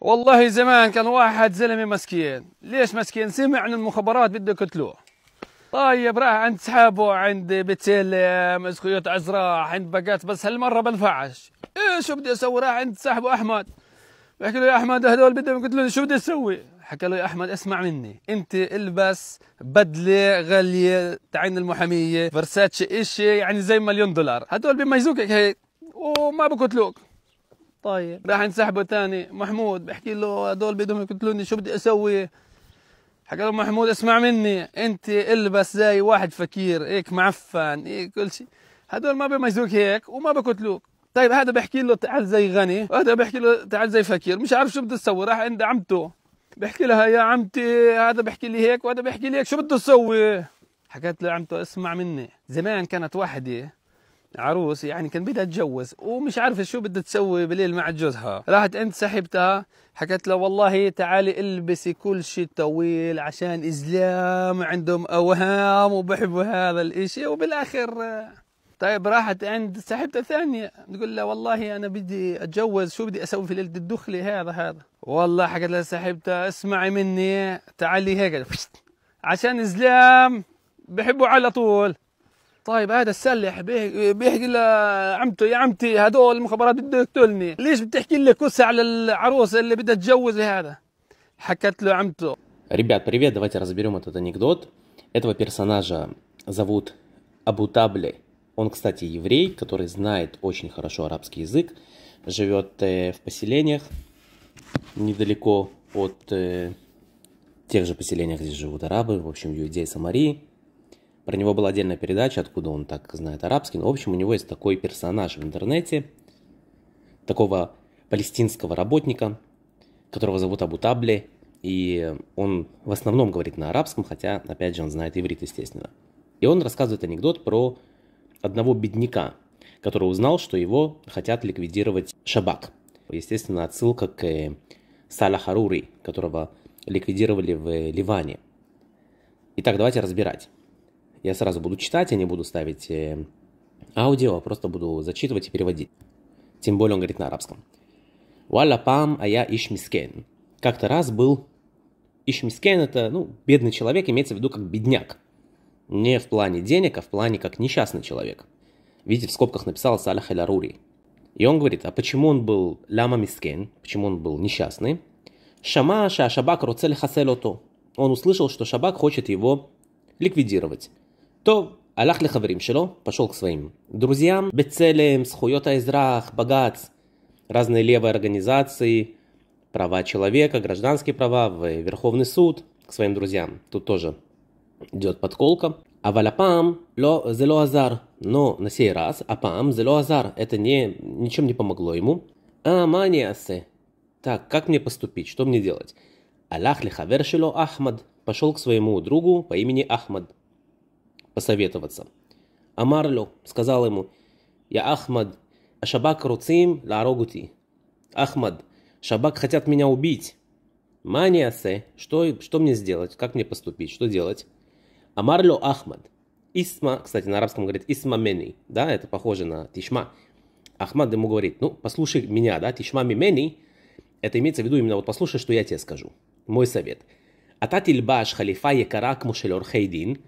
والله زمان كان واحد زلمه مسكين ليش مسكين سمع عن المخابرات بده يقتلوه طيب راح عند سحابه عند بيت سلم عزراء عزراح عند باقات بس هالمره بنفعش ايه شو بدي اسوي راح عند سحبه احمد بحكي له يا احمد هدول بدهم يقتلوني شو بدي اسوي حكى له يا احمد اسمع مني انت البس بدله غاليه تعين المحاميه فرساتش اشي يعني زي مليون دولار هدول بميزوك هيك وما بقتلوك طيب راح انسحبوا ثاني محمود بحكي له هدول بدهم يقتلوني شو بدي اسوي حكى له محمود اسمع مني انت البس زي واحد فكير هيك معفن هيك كل شيء هدول ما بيميزوك هيك وما بقتلوك طيب هذا بحكي له تعال زي غني وهذا بحكي له تعال زي فكير مش عارف شو بده يسوي راح عند عمته بحكي لها يا عمتي هذا بحكي لي هيك وهذا بحكي لي هيك شو بده يسوي حكيت لعمته اسمع مني زمان كانت وحده عروس يعني كان بدها تتجوز ومش عارفه شو بدها تسوي بالليل مع جوزها راحت عند سحبتها حكت لها والله تعالي البسي كل شيء طويل عشان ازلام عندهم اوهام وبحبوا هذا الاشي وبالاخر طيب راحت عند سحبتها ثانية تقول لها والله أنا بدي أتجوز شو بدي أسوي في ليلة الدخلة هذا هذا والله حكت لها سحبتها اسمعي مني تعالي هيك عشان زلام بحبوا على طول طيب هذا السلح بيحكي لعمته يا عمتي هدول المخابرات بدك تقتلني ليش بتحكي لي قصة على العروس اللي بدها تجوز هذا حكت له عمته Ребят, привет, давайте разберем этот анекдот. Этого персонажа зовут Абу Табли. Он, кстати, еврей, который знает очень хорошо арабский язык, живет э, в поселениях недалеко от э, тех же поселениях, где живут арабы, в общем, Иудеи, Самарии. Про него была отдельная передача, откуда он так знает арабский. Но, ну, в общем, у него есть такой персонаж в интернете, такого палестинского работника, которого зовут Абу Табли, и он в основном говорит на арабском, хотя, опять же, он знает иврит, естественно. И он рассказывает анекдот про одного бедняка, который узнал, что его хотят ликвидировать шабак. Естественно, отсылка к Саля Харури, которого ликвидировали в Ливане. Итак, давайте разбирать я сразу буду читать, я не буду ставить э, аудио, а просто буду зачитывать и переводить. Тем более он говорит на арабском. Валя пам, а я ишмискен. Как-то раз был ишмискен, это ну, бедный человек, имеется в виду как бедняк. Не в плане денег, а в плане как несчастный человек. Видите, в скобках написал Салях эль Арури. И он говорит, а почему он был ляма мискен, почему он был несчастный? Шама ша а шабак роцель хаселото. Он услышал, что шабак хочет его ликвидировать. טוב, הלך לחברים שלו, пошел к своим друзьям, בצלם, זכויות האזרח, בג"ץ, разные левые организации, права человека, гражданские права, в Верховный суд, к своим друзьям. Тут тоже идет подколка. А валяпам, зело азар. Но на сей раз, апам, зело азар. Это не, ничем не помогло ему. А маниасы. Так, как мне поступить? Что мне делать? Аллах ли хавершило Ахмад. Пошел к своему другу по имени Ахмад посоветоваться. Амарлю сказал ему, «Я Ахмад, а шабак руцим ларогути». «Ахмад, шабак хотят меня убить». «Маниасе, что, что мне сделать? Как мне поступить? Что делать?» Амарлю Ахмад. Исма, кстати, на арабском говорит Исма Мени, да, это похоже на Тишма. Ахмад ему говорит, ну, послушай меня, да, Тишма Мени, это имеется в виду именно вот послушай, что я тебе скажу, мой совет. Ататильбаш халифа якарак мушелер хейдин,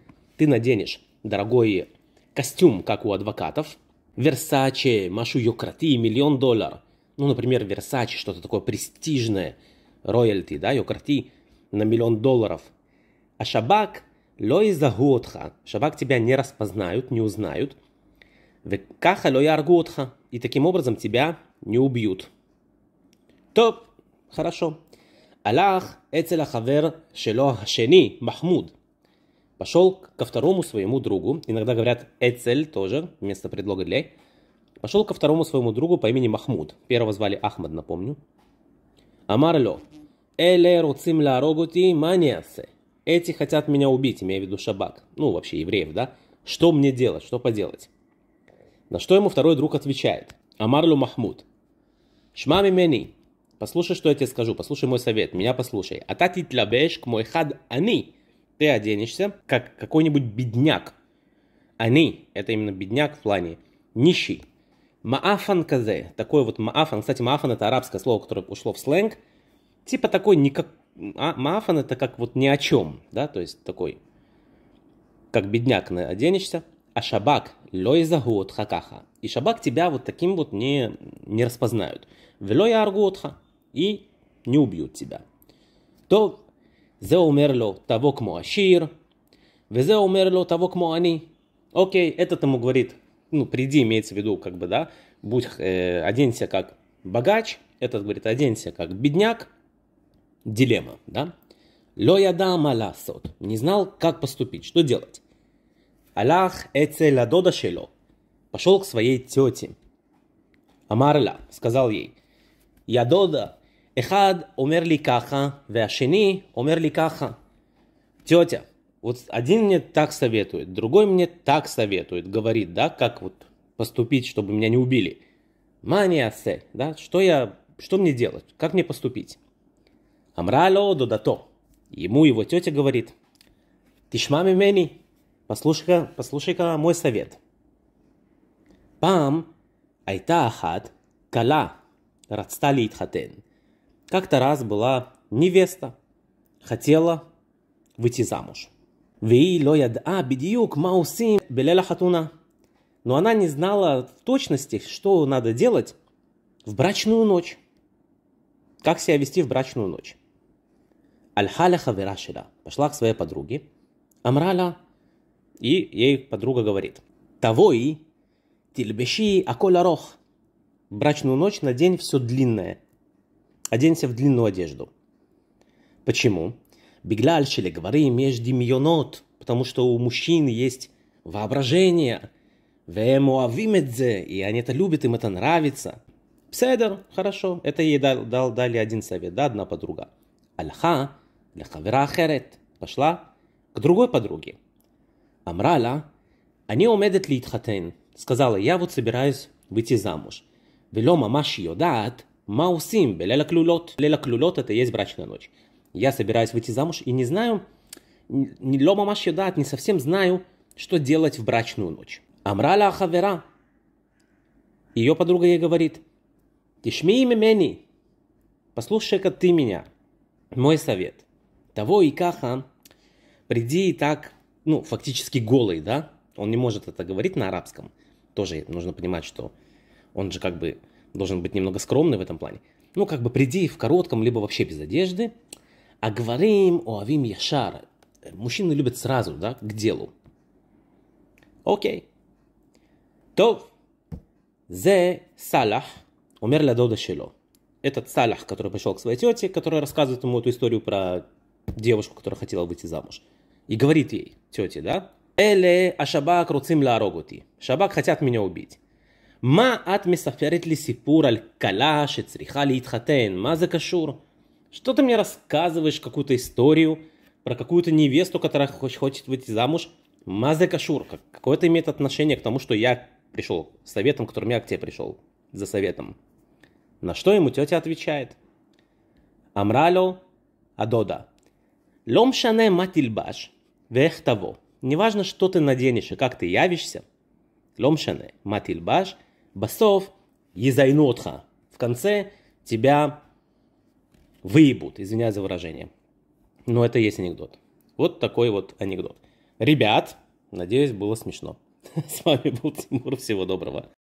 ты наденешь дорогой костюм, как у адвокатов, Версаче, Машу Йократи, миллион долларов. Ну, например, Версаче что-то такое престижное, роялти, да, Йократи на миллион долларов. А шабак, лой загуотха, шабак тебя не распознают, не узнают. Векаха лой аргуотха, и таким образом тебя не убьют. Топ, хорошо. Аллах, эцеля хавер шело шени, Махмуд – пошел ко второму своему другу, иногда говорят Эцель тоже, вместо предлога для, пошел ко второму своему другу по имени Махмуд, первого звали Ахмад, напомню. Амарлё, эле руцим ла рогути маниасе, эти хотят меня убить, имея в виду шабак, ну вообще евреев, да? Что мне делать, что поделать? На что ему второй друг отвечает, Амарлю Махмуд, шмами мени, послушай, что я тебе скажу, послушай мой совет, меня послушай, атати тлабеш к мой хад ани ты оденешься как какой-нибудь бедняк. Они, это именно бедняк в плане нищий. Маафан казе, такой вот маафан, кстати, маафан это арабское слово, которое ушло в сленг, типа такой никак, а, маафан это как вот ни о чем, да, то есть такой, как бедняк оденешься, а шабак лойзагу хакаха, и шабак тебя вот таким вот не, не распознают, велой аргу и не убьют тебя. То זה אומר לו, תבוא כמו עשיר, וזה אומר לו, того כמו אני. Окей, этот ему говорит, ну, приди, имеется в виду, как бы, да, будь, э, оденься как богач, этот говорит, оденься как бедняк. Дилемма, да? Ло ядам аласот. Не знал, как поступить, что делать. Аллах эцель адода шело. Пошел к своей тете. Амарла сказал ей, Ядода, אחד אומר לי ככה, והשני אומר לי ככה. Тетя, вот один мне так советует, другой мне так советует, говорит, да, как вот поступить, чтобы меня не убили. Маниасе, да, что я, что мне делать, как мне поступить? Амрало додато. Ему его тетя говорит, тишма мимени, послушай-ка, послушай-ка мой совет. Пам, айта ахат, кала, рацтали хатен. Как-то раз была невеста, хотела выйти замуж. «А, Но она не знала в точности, что надо делать в брачную ночь. Как себя вести в брачную ночь? Аль-Халя Хаверашила пошла к своей подруге, Амраля, и ей подруга говорит, того и тильбеши аколя рох, брачную ночь на день все длинное – оденься в длинную одежду. Почему? Бегляль говори между мионот, потому что у мужчин есть воображение. Вемуавимедзе, и они это любят, им это нравится. Пседер, хорошо, это ей дал, дал, дали один совет, да, одна подруга. Альха, лехавера ахерет, пошла к другой подруге. Амрала, они умедет ли хатен, сказала, я вот собираюсь выйти замуж. Вело мамаши йодат, Маусим, ляля клюлот, ляля клюлот, это и есть брачная ночь. Я собираюсь выйти замуж и не знаю, не лома машедат, не совсем знаю, что делать в брачную ночь. Амраля хавера. Ее подруга ей говорит, Тишми мени, послушай-ка ты меня, мой совет. Того и каха, приди и так, ну, фактически голый, да? Он не может это говорить на арабском. Тоже нужно понимать, что он же как бы должен быть немного скромный в этом плане. Ну, как бы приди в коротком, либо вообще без одежды. А говорим о авим яшара. Мужчины любят сразу, да, к делу. Окей. То зе салах умер ля дода шило. Этот салах, который пришел к своей тете, которая рассказывает ему эту историю про девушку, которая хотела выйти замуж. И говорит ей, тете, да, Эле ашабак руцим ла ларогути. Шабак хотят меня убить. מה את מספרת לי סיפור על כלה שצריכה להתחתן? מה זה קשור? Что ты мне рассказываешь какую-то историю про какую-то невесту, которая хочет выйти замуж? Мазе Кашур, какое это имеет отношение к тому, что я пришел с советом, которым я к тебе пришел за советом? На что ему тетя отвечает? Амралю Адода. Лом шане матильбаш вех того. Неважно, что ты наденешь и как ты явишься. Лом шане матильбаш – Басов езайнотха. В конце тебя выебут, извиняюсь за выражение. Но это есть анекдот. Вот такой вот анекдот. Ребят, надеюсь, было смешно. С вами был Тимур. Всего доброго.